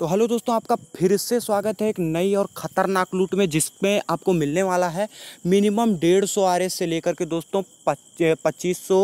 तो हेलो दोस्तों आपका फिर से स्वागत है एक नई और ख़तरनाक लूट में जिसमें आपको मिलने वाला है मिनिमम डेढ़ सौ आर से लेकर के दोस्तों पच्चीस सौ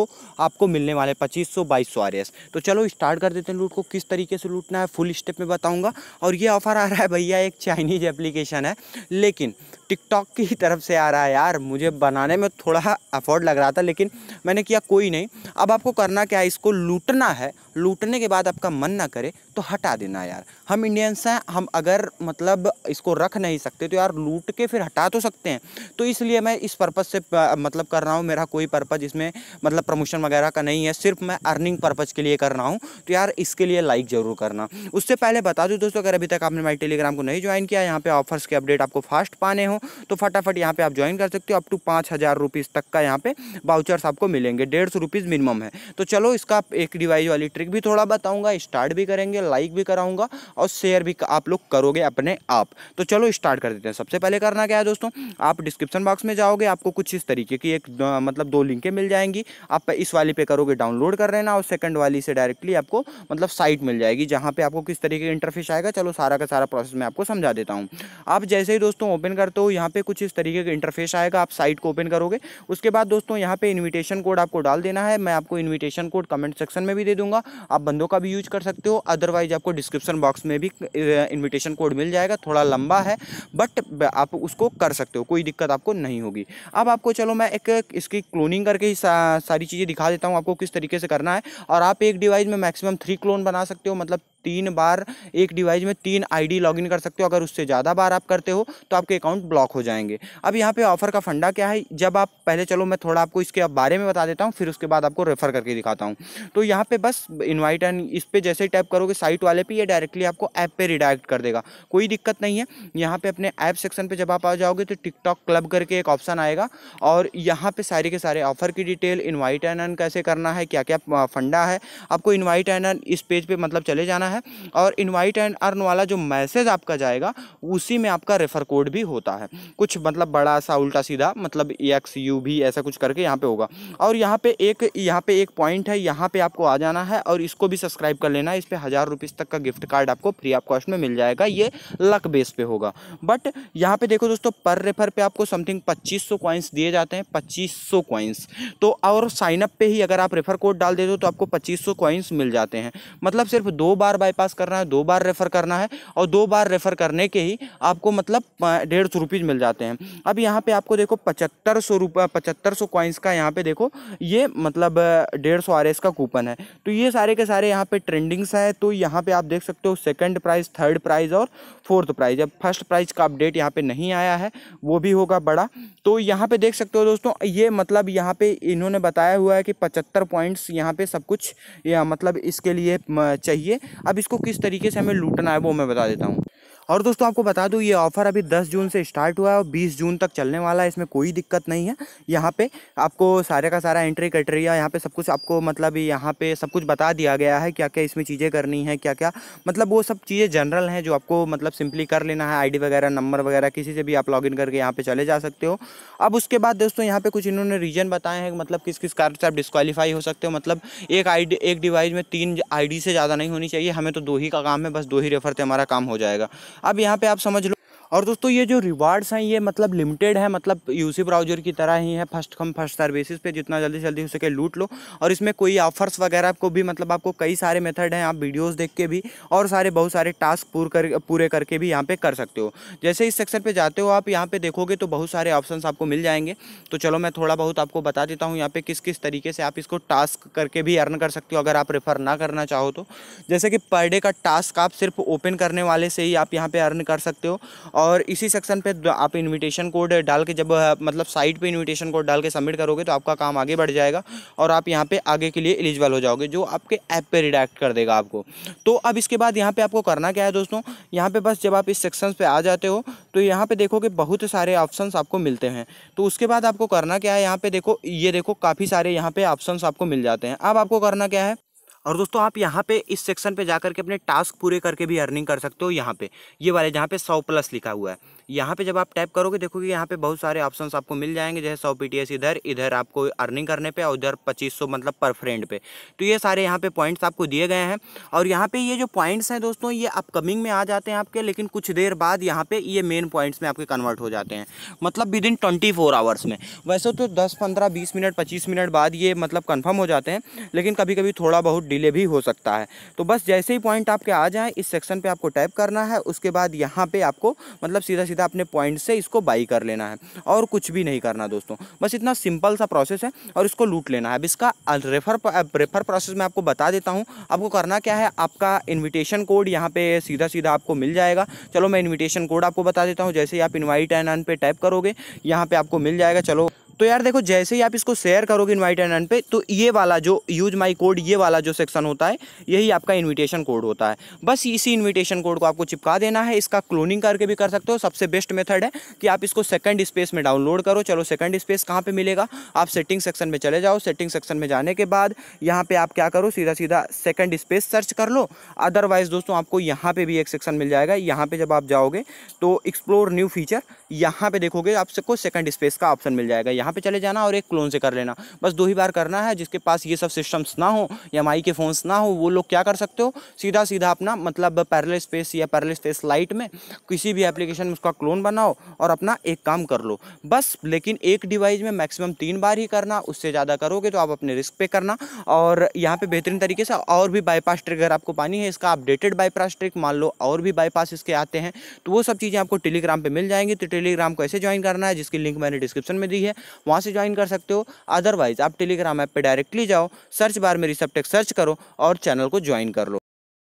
आपको मिलने वाले पच्चीस सौ बाईस सौ आर तो चलो स्टार्ट कर देते हैं लूट को किस तरीके से लूटना है फुल स्टेप में बताऊँगा और ये ऑफ़र आ रहा है भैया एक चाइनीज़ एप्लीकेशन है लेकिन टिकटॉक की ही तरफ से आ रहा है यार मुझे बनाने में थोड़ा अफोर्ड लग रहा था लेकिन मैंने किया कोई नहीं अब आपको करना क्या है इसको लूटना है लूटने के बाद आपका मन ना करे तो हटा देना यार हम इंडियंस हैं हम अगर मतलब इसको रख नहीं सकते तो यार लूट के फिर हटा तो सकते हैं तो इसलिए मैं इस पर्पज़ से मतलब कर रहा हूँ मेरा कोई पर्पज़ इसमें मतलब प्रमोशन वगैरह का नहीं है सिर्फ मैं अर्निंग पर्पज़ के लिए कर रहा हूँ तो यार इसके लिए लाइक ज़रूर करना उससे पहले बता दूँ दोस्तों अगर अभी तक आपने माई टेलीग्राम को नहीं ज्वाइन किया यहाँ पर ऑफर्स के अपडेट आपको फास्ट पाने हो तो फटाफट यहाँ पे आप ज्वाइन कर सकते हो अप टू पाँच हज़ार रुपीज़ तक का यहाँ पे बाउचर्स आपको मिलेंगे डेढ़ सौ रुपीज़ मिनिमम है तो चलो इसका एक डिवाइस वाली ट्रिक भी थोड़ा बताऊँगा स्टार्ट भी करेंगे लाइक भी कराऊँगा और शेयर भी आप लोग करोगे अपने आप तो चलो स्टार्ट कर देते हैं सबसे पहले करना क्या है दोस्तों आप डिस्क्रिप्शन बॉक्स में जाओगे आपको कुछ इस तरीके की एक मतलब दो लिंकें मिल जाएंगी आप इस वाली पे करोगे डाउनलोड कर लेना और सेकेंड वाली से डायरेक्टली आपको मतलब साइट मिल जाएगी जहाँ पे आपको किस तरीके का इंटरफेस आएगा चलो सारा का सारा प्रोसेस मैं आपको समझा देता हूँ आप जैसे ही दोस्तों ओपन करते हो यहाँ पे कुछ इस तरीके का इंटरफेस आएगा आप साइट को ओपन करोगे उसके बाद दोस्तों यहाँ पे इन्विटेशन कोड आपको डाल देना है मैं आपको इन्विटेशन कोड कमेंट सेक्शन में भी दे दूंगा आप बंदों का भी यूज कर सकते हो अदरवाइज आपको डिस्क्रिप्शन बॉक्स में भी इन्विटेशन कोड मिल जाएगा थोड़ा लंबा है बट आप उसको कर सकते हो कोई दिक्कत आपको नहीं होगी अब आपको चलो मैं एक इसकी क्लोनिंग करके ही सारी चीज़ें दिखा देता हूँ आपको किस तरीके से करना है और आप एक डिवाइस में मैक्सिमम थ्री क्लोन बना सकते हो मतलब तीन बार एक डिवाइस में तीन आईडी लॉगिन कर सकते हो अगर उससे ज़्यादा बार आप करते हो तो आपके अकाउंट ब्लॉक हो जाएंगे अब यहाँ पे ऑफर का फंडा क्या है जब आप पहले चलो मैं थोड़ा आपको इसके बारे में बता देता हूँ फिर उसके बाद आपको रेफ़र करके दिखाता हूँ तो यहाँ पे बस इन्वाइट एंड इस पर जैसे ही टैप करोगे साइट वाले पर यह डायरेक्टली आपको ऐप पर रिडायरेक्ट कर देगा कोई दिक्कत नहीं है यहाँ पर अपने ऐप सेक्शन पर जब आप आ जाओगे तो टिकटॉक क्लब करके एक ऑप्शन आएगा और यहाँ पे सारे के सारे ऑफर की डिटेल इन्वाइट एंड कैसे करना है क्या क्या फंडा है आपको इन्वाइट एंड इस पेज पर पे मतलब चले जाना है है और इनवाइट एंड अर्न वाला जो मैसेज आपका जाएगा उसी में आपका रेफर कोड भी होता है कुछ मतलब बड़ा सा उल्टा सीधा मतलब एक्स यू भी ऐसा कुछ करके यहाँ पे होगा और यहाँ पे एक यहाँ पे एक पॉइंट है यहाँ पे आपको आ जाना है और इसको भी सब्सक्राइब कर लेना है इस पर हज़ार रुपीज़ तक का गिफ्ट कार्ड आपको फ्री ऑफ कॉस्ट में मिल जाएगा ये लक बेस पे होगा बट यहाँ पे देखो दोस्तों पर रेफर पे आपको समथिंग पच्चीस सौ कॉइन्स दिए जाते हैं पच्चीस सौ कॉइन्स तो और साइनअप पर ही अगर आप रेफर कोड डाल देते हो तो आपको पच्चीस सौ मिल जाते हैं मतलब सिर्फ दो बार बाईपास करना है दो बार रेफ़र करना है और दो बार रेफ़र करने के ही आपको मतलब डेढ़ सौ मिल जाते हैं अब यहाँ पे आपको देखो पचहत्तर सौ रुपये पचहत्तर सौ कॉइन्स का यहाँ पे देखो ये मतलब डेढ़ सौ आर का कूपन है तो ये सारे के सारे यहाँ पे ट्रेंडिंग्स हैं तो यहाँ पे आप देख सकते हो सेकंड प्राइज़ थर्ड प्राइज़ और फोर्थ प्राइज़ अब फर्स्ट प्राइज़ का अपडेट यहाँ पर नहीं आया है वो भी होगा बड़ा तो यहाँ पर देख सकते हो दोस्तों ये मतलब यहाँ पर इन्होंने बताया हुआ है कि पचहत्तर पॉइंट्स यहाँ पर सब कुछ मतलब इसके लिए चाहिए अब इसको किस तरीके से हमें लूटना है वो मैं बता देता हूँ और दोस्तों आपको बता दूँ ये ऑफ़र अभी 10 जून से स्टार्ट हुआ है और 20 जून तक चलने वाला है इसमें कोई दिक्कत नहीं है यहाँ पे आपको सारे का सारा एंट्री क्राइटेरिया यहाँ पे सब कुछ आपको मतलब यहाँ पे सब कुछ बता दिया गया है क्या क्या इसमें चीज़ें करनी है क्या क्या मतलब वो सब चीज़ें जनरल हैं जो आपको मतलब सिंपली कर लेना है आई वगैरह नंबर वगैरह किसी से भी आप लॉग करके यहाँ पे चले जा सकते हो अब उसके बाद दोस्तों यहाँ पे कुछ इन्होंने रीजन बताए हैं मतलब किस किस कारण से आप डिस्कालीफाई हो सकते हो मतलब एक आई एक डिवाइस में तीन आई से ज़्यादा नहीं होनी चाहिए हमें तो दो ही का काम है बस दो ही रेफर से हमारा काम हो जाएगा अब यहाँ पे आप समझ लो और दोस्तों ये जो रिवार्ड्स हैं ये मतलब लिमिटेड है मतलब यूसी ब्राउजर की तरह ही है फर्स्ट कम फर्स्ट सर्विसेज पे जितना जल्दी जल्दी हो सके लूट लो और इसमें कोई ऑफर्स वगैरह को भी मतलब आपको कई सारे मेथड हैं आप वीडियोज़ देख के भी और सारे बहुत सारे टास्क पूर कर पूरे करके भी यहाँ पर कर सकते हो जैसे इस सेक्शन पर जाते हो आप यहाँ पर देखोगे तो बहुत सारे ऑप्शन आपको मिल जाएंगे तो चलो मैं थोड़ा बहुत आपको बता देता हूँ यहाँ पर किस किस तरीके से आप इसको टास्क करके भी अर्न कर सकते हो अगर आप रेफर ना करना चाहो तो जैसे कि पर डे का टास्क आप सिर्फ ओपन करने वाले से ही आप यहाँ पर अर्न कर सकते हो और इसी सेक्शन पे आप इनविटेशन कोड डाल के जब मतलब साइट पे इनविटेशन कोड डाल के सबमिट करोगे तो आपका काम आगे बढ़ जाएगा और आप यहाँ पे आगे के लिए एलिजिबल हो जाओगे जो आपके ऐप पे रिडेक्ट कर देगा आपको तो अब इसके बाद यहाँ पे आपको करना क्या है दोस्तों यहाँ पे बस जब आप इस सेक्शन पर आ जाते हो तो यहाँ देखो देखोगे बहुत सारे ऑप्शन आपको मिलते हैं तो उसके बाद आपको करना क्या है यहाँ पर देखो ये देखो काफ़ी सारे यहाँ पर ऑप्शन आपको मिल जाते हैं अब आपको करना क्या है और दोस्तों आप यहाँ पे इस सेक्शन पे जाकर के अपने टास्क पूरे करके भी अर्निंग कर सकते हो यहाँ पे ये वाले जहाँ पे सौ प्लस लिखा हुआ है यहाँ पे जब आप टैप करोगे देखोगे यहाँ पे बहुत सारे ऑप्शन आपको मिल जाएंगे जैसे सौ पी इधर इधर आपको अर्निंग करने पे और उधर पच्चीस मतलब पर फ्रेंड पे तो ये सारे यहाँ पे पॉइंट्स आपको दिए गए हैं और यहाँ पे ये जो पॉइंट्स हैं दोस्तों ये अपकमिंग में आ जाते हैं आपके लेकिन कुछ देर बाद यहाँ पे ये मेन पॉइंट्स में आपके कन्वर्ट हो जाते हैं मतलब within twenty four hours में वैसे तो दस पंद्रह बीस मिनट पच्चीस मिनट बाद ये मतलब कन्फर्म हो जाते हैं लेकिन कभी कभी थोड़ा बहुत डिले भी हो सकता है तो बस जैसे ही पॉइंट आपके आ जाए इस सेक्शन पर आपको टाइप करना है उसके बाद यहाँ पर आपको मतलब सीधा सीधा अपने पॉइंट से इसको बाई कर लेना है और कुछ भी नहीं करना दोस्तों बस इतना सिंपल सा प्रोसेस है और इसको लूट लेना है अब इसका रेफर रेफर प्रोसेस मैं आपको बता देता हूँ आपको करना क्या है आपका इन्विटेशन कोड यहाँ पे सीधा सीधा आपको मिल जाएगा चलो मैं इन्विटेशन कोड आपको बता देता हूँ जैसे ही आप इन्वाइट एन एन पे टाइप करोगे यहाँ पे आपको मिल जाएगा चलो तो यार देखो जैसे ही आप इसको शेयर करोगे इन्वाइट एंड पे तो ये वाला जो यूज माई कोड ये वाला जो सेक्शन होता है यही आपका इन्विटेशन कोड होता है बस इसी इन्विटेशन कोड को आपको चिपका देना है इसका क्लोनिंग करके भी कर सकते हो सबसे बेस्ट मेथड है कि आप इसको सेकंड स्पेस में डाउनलोड करो चलो सेकंड स्पेस कहाँ पे मिलेगा आप सेटिंग सेक्शन में चले जाओ सेटिंग सेक्शन में जाने के बाद यहाँ पे आप क्या करो सीधा सीधा सेकंड स्पेस सर्च कर लो अदरवाइज दोस्तों आपको यहाँ पे भी एक सेक्शन मिल जाएगा यहाँ पे जब आप जाओगे तो एक्सप्लोर न्यू फीचर यहाँ पे देखोगे आपको सेकंड स्पेस का ऑप्शन मिल जाएगा यहाँ यहाँ पे चले जाना और एक क्लोन से कर लेना बस दो ही बार करना है जिसके पास ये सब सिस्टम्स ना हो या माई के फ़ोन्स ना हो वो लोग क्या कर सकते हो सीधा सीधा अपना मतलब पैरल स्पेस या पैरल स्पेस लाइट में किसी भी एप्लीकेशन में उसका क्लोन बनाओ और अपना एक काम कर लो बस लेकिन एक डिवाइस में मैक्सिमम तीन बार ही करना उससे ज़्यादा करोगे तो आप अपने रिस्क पे करना और यहाँ पर बेहतरीन तरीके से और भी बाईपास ट्रिक अगर आपको पानी है इसका अपडेटेड बाईपास ट्रिक मान लो और भी बाईपास इसके आते हैं तो वो सब चीज़ें आपको टेलीग्राम पर मिल जाएंगी तो टेलीग्राम को ऐसे ज्वाइन करना है जिसकी लिंक मैंने डिस्क्रिप्शन में दी है वहाँ से ज्वाइन कर सकते हो अदरवाइज़ आप टेलीग्राम ऐप पर डायरेक्टली जाओ सर्च बार में रिसेप्टेक सर्च करो और चैनल को ज्वाइन कर लो